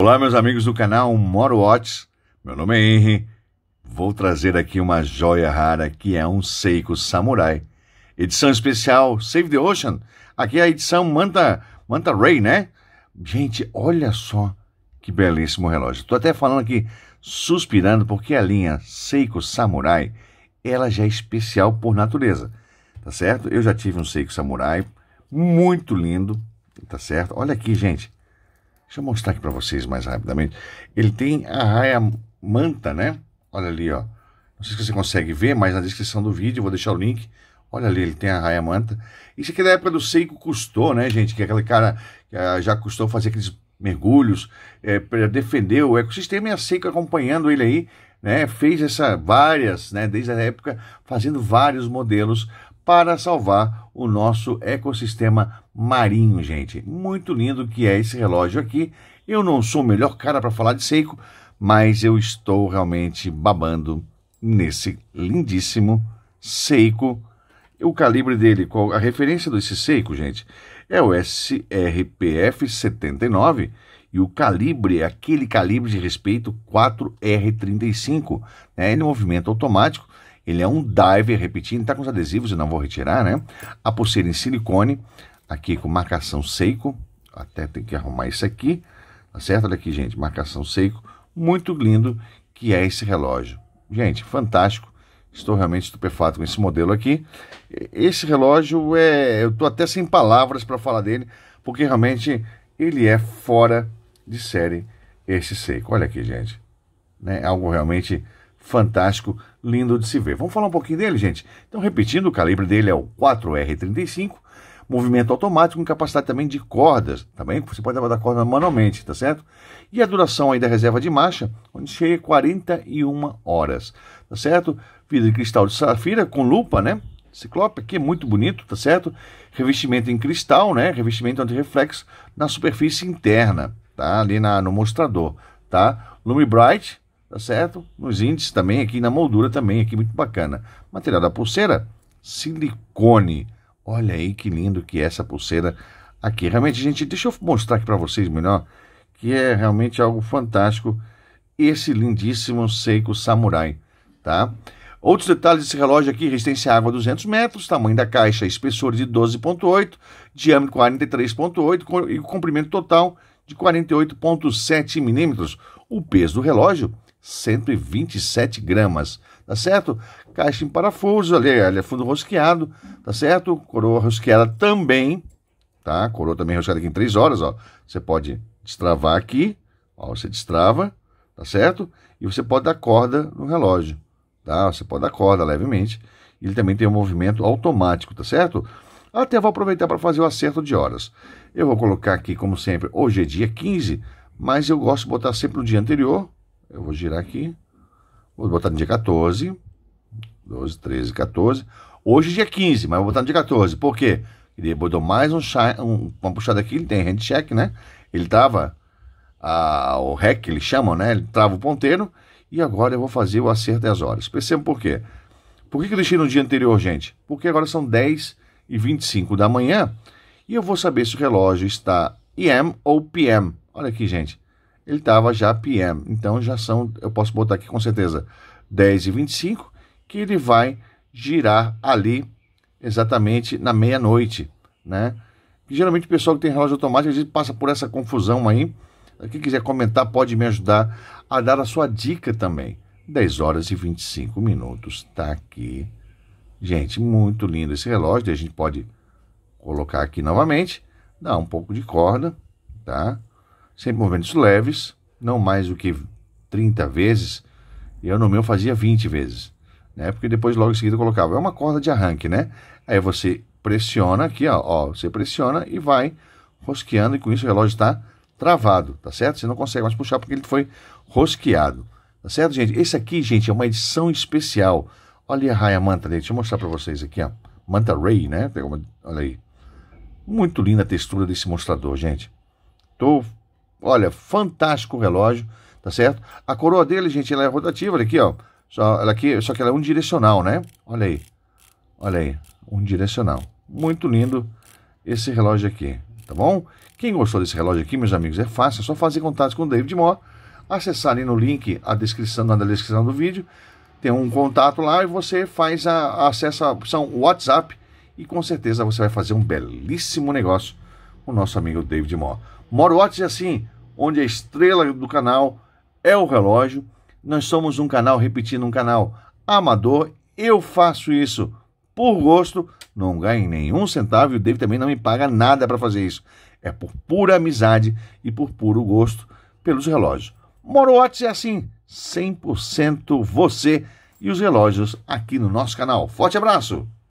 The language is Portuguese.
Olá, meus amigos do canal Moro Watts. Meu nome é Henry. Vou trazer aqui uma joia rara que é um Seiko Samurai. Edição especial Save the Ocean. Aqui é a edição Manta, Manta Ray, né? Gente, olha só que belíssimo relógio. Estou até falando aqui, suspirando, porque a linha Seiko Samurai, ela já é especial por natureza, tá certo? Eu já tive um Seiko Samurai, muito lindo, tá certo? Olha aqui, gente Deixa eu mostrar aqui para vocês mais rapidamente. Ele tem a raia manta, né? Olha ali, ó. Não sei se você consegue ver, mas na descrição do vídeo, vou deixar o link. Olha ali, ele tem a raia manta. Isso aqui é da época do Seiko custou, né, gente? Que é aquele cara que ah, já custou fazer aqueles mergulhos, é, defender o ecossistema e a Seiko acompanhando ele aí né, fez essa várias, né, desde a época, fazendo vários modelos para salvar o nosso ecossistema marinho, gente. Muito lindo que é esse relógio aqui. Eu não sou o melhor cara para falar de Seiko, mas eu estou realmente babando nesse lindíssimo Seiko. O calibre dele, a referência desse Seiko, gente, é o SRPF 79 e o calibre é aquele calibre de respeito 4R35. Né? Ele é um movimento automático, ele é um diver, repetindo, está com os adesivos, eu não vou retirar, né? A pulseira em silicone, aqui com marcação seco, até tem que arrumar isso aqui, tá certo? Olha aqui, gente, marcação seco, muito lindo que é esse relógio. Gente, fantástico. Estou realmente estupefato com esse modelo aqui. Esse relógio é. Eu estou até sem palavras para falar dele, porque realmente ele é fora de série este Seiko. Olha aqui, gente. Né? Algo realmente fantástico, lindo de se ver. Vamos falar um pouquinho dele, gente? Então, repetindo, o calibre dele é o 4R35, movimento automático com capacidade também de cordas, também tá você pode dar corda manualmente, tá certo? E a duração aí da reserva de marcha, onde chega 41 horas, tá certo? Vidro de cristal de safira com lupa, né? Ciclope aqui é muito bonito, tá certo? Revestimento em cristal, né? Revestimento anti-reflexo na superfície interna tá? Ali na, no mostrador, tá? Lume Bright, tá certo? Nos índices também, aqui na moldura também, aqui muito bacana. Material da pulseira, silicone. Olha aí que lindo que é essa pulseira aqui. Realmente, gente, deixa eu mostrar aqui para vocês melhor, que é realmente algo fantástico esse lindíssimo Seiko Samurai, tá? Outros detalhes desse relógio aqui, resistência à água 200 metros, tamanho da caixa, espessura de 12.8, diâmetro 43.8 e comprimento total de 48,7 milímetros. O peso do relógio, 127 gramas, tá certo? Caixa em parafuso, ali, ali é fundo rosqueado, tá certo? Coroa rosqueada também, tá? Coroa também rosqueada aqui em 3 horas, ó. Você pode destravar aqui, ó, você destrava, tá certo? E você pode dar corda no relógio, tá? Você pode dar corda levemente. Ele também tem um movimento automático, tá certo? Até vou aproveitar para fazer o acerto de horas. Eu vou colocar aqui, como sempre, hoje é dia 15, mas eu gosto de botar sempre no dia anterior. Eu vou girar aqui. Vou botar no dia 14. 12, 13, 14. Hoje é dia 15, mas vou botar no dia 14. Por quê? Ele botou mais um, um uma puxada aqui, ele tem hand check, né? Ele tava. A, o REC, eles chamam, né? Ele trava o ponteiro. E agora eu vou fazer o acerto das horas. Percebam por quê? Por que, que eu deixei no dia anterior, gente? Porque agora são 10 e 25 da manhã e eu vou saber se o relógio está e.m. ou PM. Olha aqui, gente. Ele estava já PM, então já são, eu posso botar aqui com certeza 10 e 25, que ele vai girar ali exatamente na meia-noite, né? E, geralmente o pessoal que tem relógio automático, a gente passa por essa confusão aí. Quem quiser comentar pode me ajudar a dar a sua dica também. 10 horas e 25 minutos, tá aqui Gente, muito lindo esse relógio. A gente pode colocar aqui novamente, Dá um pouco de corda, tá? Sempre movimentos leves, não mais do que 30 vezes. Eu no meu fazia 20 vezes, né? Porque depois logo em seguida eu colocava. É uma corda de arranque, né? Aí você pressiona aqui, ó, ó você pressiona e vai rosqueando e com isso o relógio está travado, tá certo? Você não consegue mais puxar porque ele foi rosqueado, tá certo, gente? Esse aqui, gente, é uma edição especial Olha a raia manta dele. Deixa eu mostrar para vocês aqui, ó. Manta Ray, né? Olha aí. Muito linda a textura desse mostrador, gente. Tô... Olha, fantástico o relógio, tá certo? A coroa dele, gente, ela é rotativa, olha aqui, ó. Só, ela aqui, só que ela é unidirecional, né? Olha aí. Olha aí, unidirecional. Muito lindo esse relógio aqui, tá bom? Quem gostou desse relógio aqui, meus amigos, é fácil, é só fazer contato com o David Moore, acessar ali no link a descrição, na descrição do vídeo, tem um contato lá e você faz a, acessa a opção WhatsApp e com certeza você vai fazer um belíssimo negócio com o nosso amigo David Moore. Moro Watts é assim, onde a estrela do canal é o relógio. Nós somos um canal, repetindo, um canal amador. Eu faço isso por gosto, não ganho nenhum centavo e o David também não me paga nada para fazer isso. É por pura amizade e por puro gosto pelos relógios. Morowatz é assim, 100% você e os relógios aqui no nosso canal. Forte abraço!